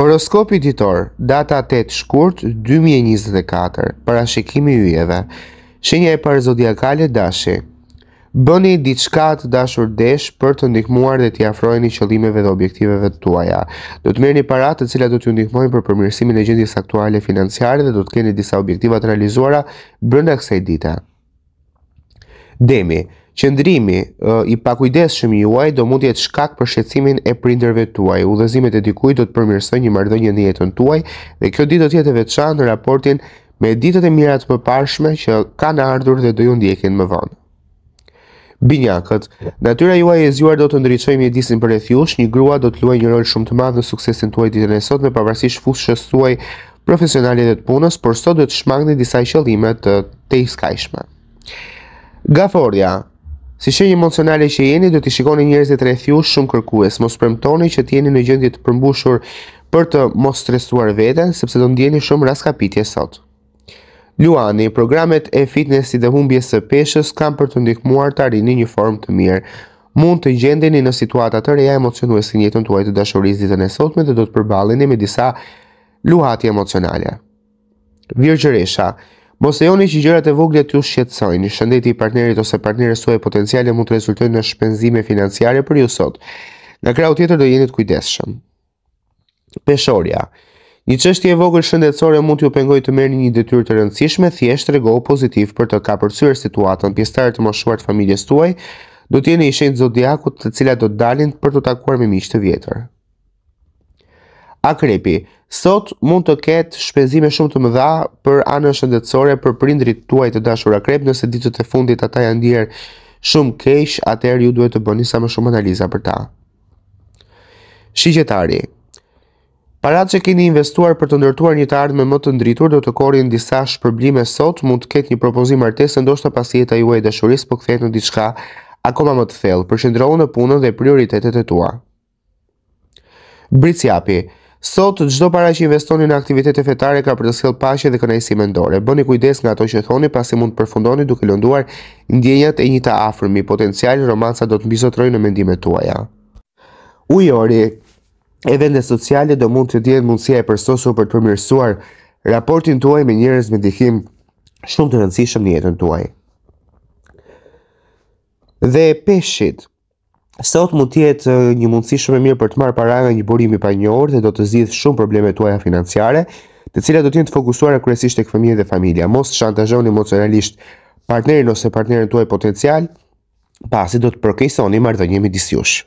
Horoskopi ditor, data 8 shkurt 2024, parashikimi yjeve. Shenja e parë zodiakale dashi. Bëni diçka të dashur desh për të ndihmuar dhe t'i afrojeni qëllimeve dhe objektiveve të tuaja. Do të merrni para të cilat do t'ju ndihmojnë për përmirësimin e gjendjes aktuale financiare dhe do të keni disa objektiva të realizuara brenda kësaj dite. Demi, Qendrimi i pakujdesshëm juaj do mund të jetë shkak për shqetësimin e prindërve tuaj. Udhëzimet e dikujt do të përmirësojnë një marrëdhënie në jetën tuaj dhe kjo ditë do të jetë e veçantë në raportin me ditët e mira të mëparshme që kanë ardhur dhe do ju ndjekin më vonë. Binjakët, natyra juaj e zjuar do të ndriçojë mjedisin për rrethush, një grua do të luajë një rol shumë të madh në suksesin tuaj ditën e sotme, pavarësisht fushës tuaj profesionale dhe të punës, por sot do të shmangni disa qëllime të tejshme. Gaforja, Si shenjë emocionale që jeni, do t'i shikoni njerëzit të rreth shumë kërkues. Mos premtoni që të jeni në gjendje të përmbushur për të mos stresuar veten, sepse do ndjeni shumë raskapitje sot. Luani, programet e fitnessi dhe humbjes së peshës kanë për të ndihmuar të arrini një formë të mirë. Mund të gjendeni në situata të reja emocionuese si në jetën tuaj të dashurisë ditën e sotme dhe do të përballeni me disa luhati emocionale. Virgjëresha, Mos e joni gjërat e vogla të ju shqetësojnë. Shëndeti i partnerit ose partneres suaj potenciale mund të rezultojë në shpenzime financiare për ju sot. Nga krau tjetër do jeni të kujdesshëm. Peshoria. Një çështje e vogël shëndetësore mund ju pengojë të merrni një detyrë të rëndësishme, thjesht regohë pozitiv për të kapërcyer situatën. Pjestar të moshuar të familjes tuaj do të jeni i shenjtë zodiakut të cilat do dalin për të takuar miq të vjetër. Akrepi, sot mund të ketë shpenzime shumë të mëdha për anën shëndetësore për prindrit tuaj të dashur akrep, nëse ditët e fundit ata janë ndjerë shumë keq, atëherë ju duhet të bëni sa më shumë analiza për ta. Shigjetari, Parat që keni investuar për të ndërtuar një të ardhme më të ndritur do të korin disa shpërblime sot, mund të ketë një propozim artesë ndoshtë të pasjeta juaj e dëshuris, po këthet në diçka akoma më të thellë, përshëndrohu në punën dhe prioritetet e tua. Britsjapi Sot çdo para që investoni në aktivitete fetare ka për të sjellë pashe dhe kënaqësi mendore. Bëni kujdes nga ato që thoni pasi mund të përfundoni duke lënduar ndjenjat e njita afrëmi. afërmi. Potenciali romanca do të mbizotrojë në mendimet tuaja. Ujori, Eventet sociale do mund të djenë mundësia e përsosur për të përmirësuar raportin tuaj me njerëz me dihim shumë të rëndësishëm në jetën tuaj. Dhe peshit, Sot mund të jetë një mundësi shumë e mirë për të marrë para nga një burim i panjohur dhe do të zgjidh shumë problemet tuaja financiare, të cilat do të jenë të fokusuara kryesisht tek fëmijët dhe familja. Mos shantazhoni emocionalisht partnerin ose partneren tuaj potencial, pasi do të përkeqësoni marrëdhënien midis jush.